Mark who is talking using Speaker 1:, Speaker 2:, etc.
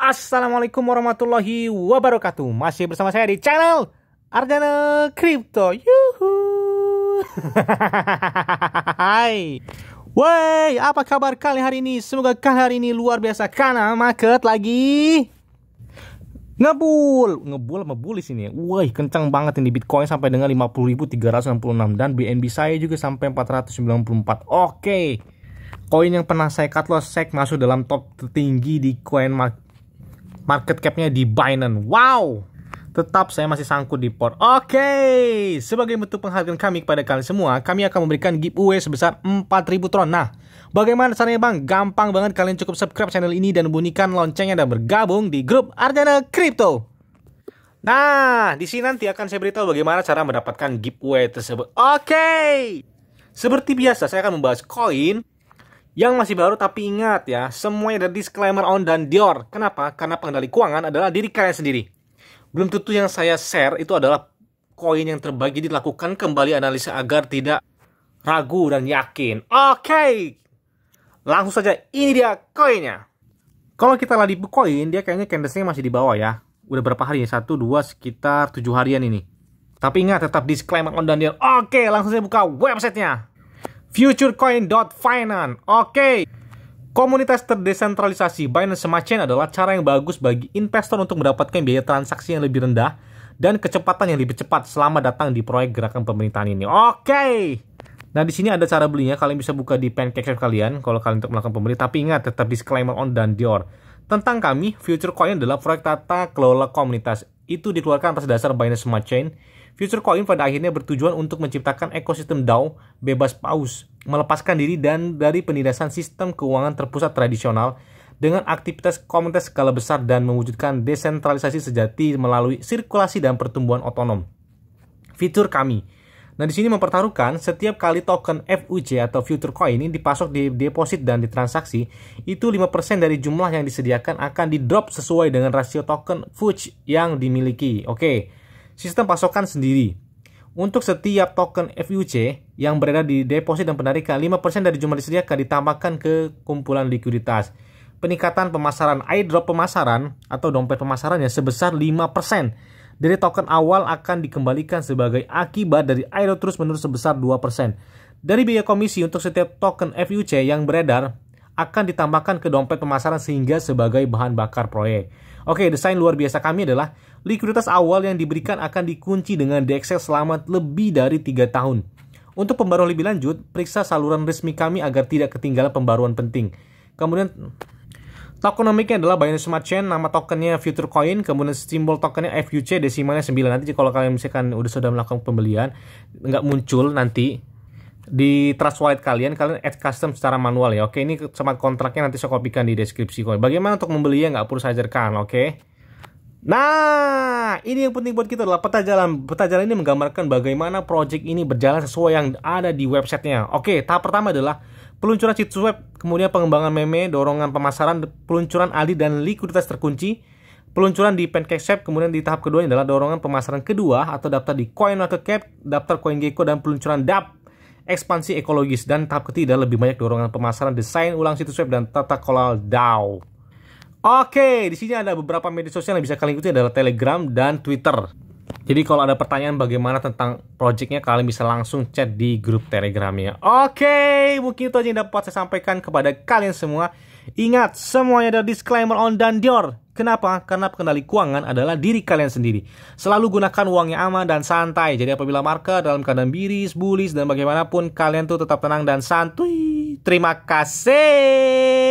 Speaker 1: Assalamualaikum warahmatullahi wabarakatuh. Masih bersama saya di channel Arjana Crypto. Yuhu. Hai. Woi, apa kabar kalian hari ini? Semoga kalian hari ini luar biasa karena market lagi ngebul ngebul sama bullish ini ya? woi kencang banget ini bitcoin sampai dengan 50.366 dan BNB saya juga sampai 494 oke koin yang pernah saya cut loss saya masuk dalam top tertinggi di coin market capnya di Binance. Wow, tetap saya masih sangkut di port. Oke, okay. sebagai bentuk penghargaan kami kepada kalian semua, kami akan memberikan giveaway sebesar 4000 tron. Nah, bagaimana caranya Bang? Gampang banget kalian cukup subscribe channel ini dan bunyikan loncengnya dan bergabung di grup Arjana Crypto. Nah, di sini nanti akan saya beritahu bagaimana cara mendapatkan giveaway tersebut. Oke. Okay. Seperti biasa, saya akan membahas koin, yang masih baru tapi ingat ya, semuanya ada disclaimer on dan Dior. Kenapa? Karena pengendali keuangan adalah diri kalian sendiri. Belum tentu yang saya share itu adalah koin yang terbaik. Jadi lakukan kembali analisa agar tidak ragu dan yakin. Oke, okay. langsung saja ini dia koinnya. Kalau kita lagi di koin, dia kayaknya candlesticknya masih di bawah ya. Udah berapa hari ya? Satu, dua, sekitar tujuh harian ini. Tapi ingat tetap disclaimer on dan Dior. Oke, langsung saya buka websitenya futurecoin.finance. Oke. Okay. Komunitas terdesentralisasi Binance Smart Chain adalah cara yang bagus bagi investor untuk mendapatkan biaya transaksi yang lebih rendah dan kecepatan yang lebih cepat selama datang di proyek gerakan pemerintahan ini. Oke. Okay. Nah, di sini ada cara belinya. Kalian bisa buka di Pancake kalian kalau kalian untuk melakukan pembeli. Tapi ingat, tetap disclaimer on dan Dior. Tentang kami, Future Coin adalah proyek tata kelola komunitas. Itu dikeluarkan atas dasar Binance Smart Chain Future Coin pada akhirnya bertujuan untuk menciptakan ekosistem DAO bebas paus, melepaskan diri dan dari penindasan sistem keuangan terpusat tradisional dengan aktivitas komunitas skala besar dan mewujudkan desentralisasi sejati melalui sirkulasi dan pertumbuhan otonom. Fitur kami. Nah, di sini mempertaruhkan setiap kali token FUC atau future coin ini dipasok di deposit dan ditransaksi, itu 5% dari jumlah yang disediakan akan di-drop sesuai dengan rasio token FUC yang dimiliki. Oke. Okay sistem pasokan sendiri. Untuk setiap token FUC yang beredar di deposit dan penarikan, 5% dari jumlah disediakan ditambahkan ke kumpulan likuiditas. Peningkatan pemasaran, airdrop pemasaran atau dompet pemasaran yang sebesar 5%. Dari token awal akan dikembalikan sebagai akibat dari airdrop terus-menerus sebesar 2%. Dari biaya komisi untuk setiap token FUC yang beredar akan ditambahkan ke dompet pemasaran sehingga sebagai bahan bakar proyek. Oke, desain luar biasa kami adalah likuiditas awal yang diberikan akan dikunci dengan DXL selama lebih dari 3 tahun. Untuk pembaruan lebih lanjut, periksa saluran resmi kami agar tidak ketinggalan pembaruan penting. Kemudian Tokenomiknya adalah Binance Smart Chain, nama tokennya Future Coin, kemudian simbol tokennya FUC, desimalnya 9. Nanti kalau kalian misalkan udah sudah melakukan pembelian, nggak muncul nanti di trust wallet kalian kalian add custom secara manual ya oke ini sama kontraknya nanti saya kopikan di deskripsi kok bagaimana untuk membelinya nggak perlu saya ajarkan oke nah ini yang penting buat kita adalah peta jalan peta jalan ini menggambarkan bagaimana project ini berjalan sesuai yang ada di websitenya oke tahap pertama adalah peluncuran situs web kemudian pengembangan meme dorongan pemasaran peluncuran ali dan likuiditas terkunci peluncuran di Pancake Shop, kemudian di tahap kedua adalah dorongan pemasaran kedua atau daftar di Coin Cap, daftar Coin Gecko dan peluncuran DAP ekspansi ekologis, dan tahap ketiga lebih banyak dorongan pemasaran desain ulang situs web dan tata kelola DAO. Oke, di sini ada beberapa media sosial yang bisa kalian ikuti adalah Telegram dan Twitter. Jadi kalau ada pertanyaan bagaimana tentang projectnya, kalian bisa langsung chat di grup Telegramnya. Oke, mungkin itu aja yang dapat saya sampaikan kepada kalian semua. Ingat, semuanya ada disclaimer on dan Dior. Kenapa? Karena pengendali keuangan adalah diri kalian sendiri. Selalu gunakan uang yang aman dan santai. Jadi apabila market dalam keadaan biris, bullish, dan bagaimanapun, kalian tuh tetap tenang dan santuy. Terima kasih.